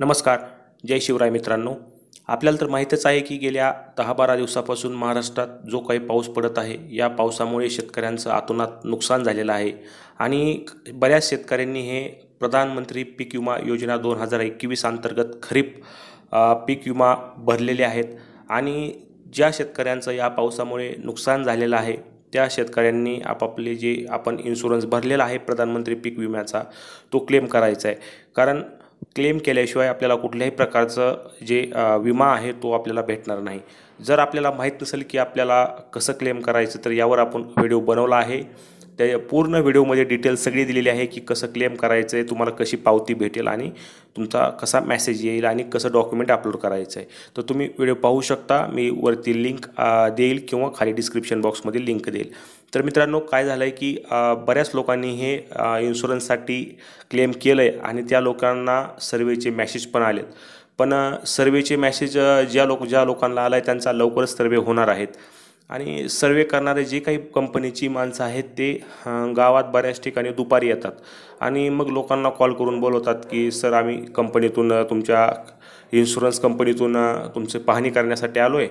नमस्कार जय शिवराय मित्रांनो आपल्याला तर माहीतच आहे की गेल्या दहा बारा दिवसापासून महाराष्ट्रात जो काही पाऊस पडत आहे या पावसामुळे शेतकऱ्यांचं आतोनात नुकसान झालेलं आहे आणि बऱ्याच शेतकऱ्यांनी हे प्रधानमंत्री पीक विमा योजना दोन हजार एकवीस अंतर्गत खरीप पीक विमा भरलेले आहेत आणि ज्या शेतकऱ्यांचं या पावसामुळे नुकसान झालेलं आहे त्या शेतकऱ्यांनी आपापले जे आपण इन्शुरन्स भरलेला आहे प्रधानमंत्री पीक विम्याचा तो क्लेम करायचा आहे कारण क्लेम केल्याशिवाय आपल्याला कुठल्याही प्रकारचं जे विमा आहे तो आपल्याला भेटणार नाही जर आपल्याला माहीत नसेल की आपल्याला कसं क्लेम करायचं तर यावर आपण व्हिडिओ बनवला आहे त्या पूर्ण व्हिडिओमध्ये डिटेल्स सगळी दिलेली आहे की कसं क्लेम करायचं आहे तुम्हाला कशी पावती भेटेल आणि तुमचा कसा मेसेज येईल आणि कसं डॉक्युमेंट अपलोड करायचं आहे तर तुम्ही व्हिडिओ पाहू शकता मी वरती लिंक देईल किंवा खाली डिस्क्रिप्शन बॉक्समध्ये लिंक देईल तर मित्रांनो काय झालं आहे की बऱ्याच लोकांनी हे इन्शुरन्ससाठी क्लेम केलं आहे आणि त्या लोकांना सर्वेचे मॅसेज पण आलेत पण सर्वेचे मॅसेज ज्या लोक ज्या लोकांना आला आहे त्यांचा लवकरच सर्वे होणार आहेत आणि सर्वे करणारे जे काही कंपनीची माणसं आहेत ते गावात बऱ्याच ठिकाणी दुपारी येतात आणि मग लोकांना कॉल करून बोलवतात की सर आम्ही कंपनीतून तुमच्या इन्शुरन्स कंपनीतून तुमचे पाहणी करण्यासाठी आलो आहे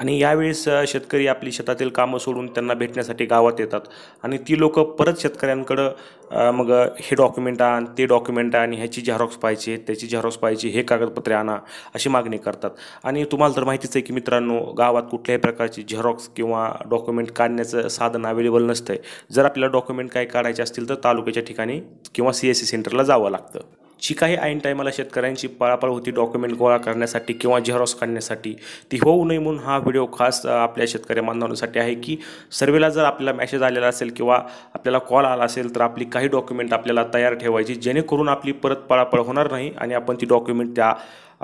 आणि यावेळेस शेतकरी आपली शेतातील कामं सोडून त्यांना भेटण्यासाठी गावात येतात आणि ती लोकं परत शेतकऱ्यांकडं मग हे डॉक्युमेंट आण ते डॉक्युमेंट आणि ह्याची झेरॉक्स पाहिजे त्याची झेरॉक्स पाहिजे हे कागदपत्रे आणा अशी मागणी करतात आणि तुम्हाला तर माहितीच आहे की मित्रांनो गावात कुठल्याही प्रकारची झेरॉक्स किंवा डॉक्युमेंट काढण्याचं साधन अवेलेबल नसतं जर आपल्याला डॉक्युमेंट काही काढायचे असतील तर तालुक्याच्या ठिकाणी किंवा सी एस सी सेंटरला जावं लागतं जी काही ऐन टाईमाला शेतकऱ्यांची पळापळ होती डॉक्युमेंट गोळा करण्यासाठी किंवा झेरॉक्स काढण्यासाठी ती होऊ नये म्हणून हा व्हिडिओ खास आपल्या शेतकरी बांधवांसाठी आहे की सर्वेला जर आपल्याला मॅसेज आलेला असेल किंवा आपल्याला कॉल आला असेल तर आपली काही डॉक्युमेंट आपल्याला तयार ठेवायची जेणेकरून आपली परत पळापळ होणार नाही आणि आपण ती डॉक्युमेंट त्या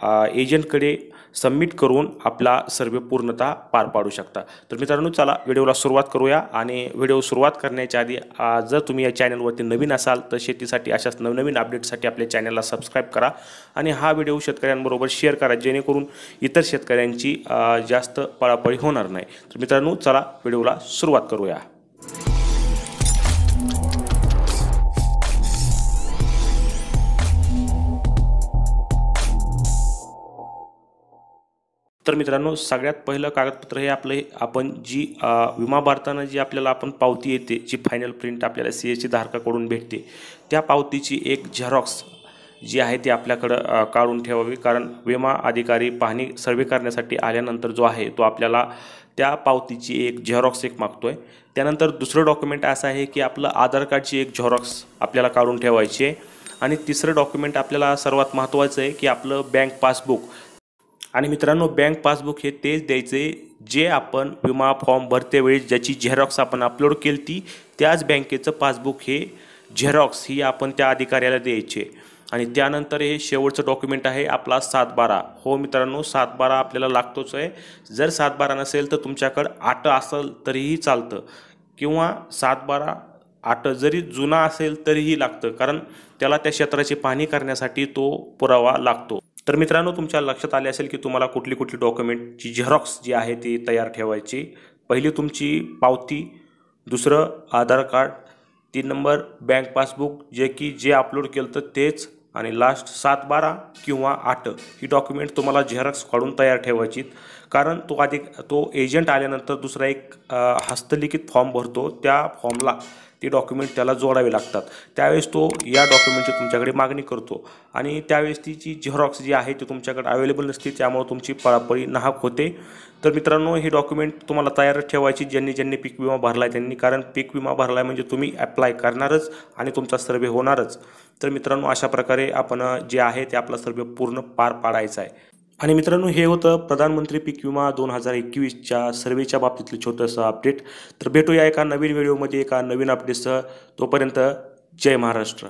एजंटकडे सबमिट करून आपला सर्वे पूर्णतः पार पाडू शकता तर मित्रांनो चला व्हिडिओला सुरुवात करूया आणि व्हिडिओ सुरुवात करण्याच्या आधी जर तुम्ही या चॅनलवरती नवीन असाल तर शेतीसाठी अशाच नवनवीन अपडेटसाठी आपल्या चॅनलला सबस्क्राईब करा आणि हा व्हिडिओ शेतकऱ्यांबरोबर शेअर करा जेणेकरून इतर शेतकऱ्यांची जास्त पळापळी होणार नाही तर मित्रांनो चला व्हिडिओला सुरुवात करूया तर मित्रांनो सगळ्यात पहिलं कागदपत्र हे आपलं आपण जी विमा भरताना जी आपल्याला आपण पावती येते जी फायनल प्रिंट आपल्याला सी सी धारकाकडून भेटते त्या पावतीची एक झेरॉक्स जी आहे ती आपल्याकडं काढून ठेवावी कारण विमा अधिकारी पाहणी सर्वे करण्यासाठी आल्यानंतर जो आहे तो आपल्याला त्या पावतीची एक झेरॉक्स एक मागतो आहे त्यानंतर दुसरं डॉक्युमेंट असं आहे की आपलं आधार कार्डची एक झेरॉक्स आपल्याला काढून ठेवायची आहे आणि तिसरं डॉक्युमेंट आपल्याला सर्वात महत्त्वाचं आहे की आपलं बँक पासबुक आणि मित्रांनो बँक पासबुक हे तेच द्यायचे जे आपण विमा फॉर्म भरते वेळी ज्याची झेरॉक्स आपण अपलोड केली ती त्याच बँकेचं पासबुक हे झेरॉक्स ही आपण त्या अधिकाऱ्याला द्यायचे आणि त्यानंतर हे शेवटचं डॉक्युमेंट आहे आपला सात बारा हो मित्रांनो सात बारा आपल्याला लागतोच आहे जर सात बारा नसेल तर तुमच्याकडं आठ असेल तरीही चालतं किंवा सात बारा आठ जरी जुना असेल तरीही लागतं कारण त्याला त्या क्षेत्राची पाहणी करण्यासाठी तो पुरावा लागतो तर मित्रांनो तुमच्या लक्षात आले असेल की तुम्हाला कुठली कुठली डॉक्युमेंटची झेरॉक्स जी आहे ती तयार ठेवायची पहिली तुमची पावती दुसरं आधार कार्ड तीन नंबर बँक पासबुक जे की जे अपलोड केलं तर तेच आणि लास्ट सात बारा किंवा आठ ही डॉक्युमेंट तुम्हाला झेरॉक्स काढून तयार ठेवायची कारण तो अधिक तो एजंट आल्यानंतर दुसरा एक हस्तलिखित फॉर्म भरतो त्या फॉर्मला ती डॉक्युमेंट त्याला जोडावे लागतात त्यावेळेस तो या डॉक्युमेंटची तुमच्याकडे मागणी करतो आणि त्यावेळेस ती जी झेरॉक्स जी आहे ती तुमच्याकडे अवेलेबल नसते त्यामुळे तुमची पळापळी नाहक होते तर मित्रांनो हे डॉक्युमेंट तुम्हाला तयार ठेवायची ज्यांनी ज्यांनी पीक विमा भरला आहे त्यांनी कारण पीक विमा भरला आहे म्हणजे तुम्ही ॲप्लाय करणारच आणि तुमचा सर्वे होणारच तर मित्रांनो अशा प्रकारे आपण जे आहे ते आपला सर्वे पूर्ण पार पाडायचा आहे आणि मित्रांनो हे होतं प्रधानमंत्री पीक विमा दोन हजार एकवीसच्या सर्वेच्या बाबतीतलं छोटंसं अपडेट तर भेटूया एका नवीन व्हिडिओमध्ये एका नवीन अपडेटसह तोपर्यंत जय महाराष्ट्र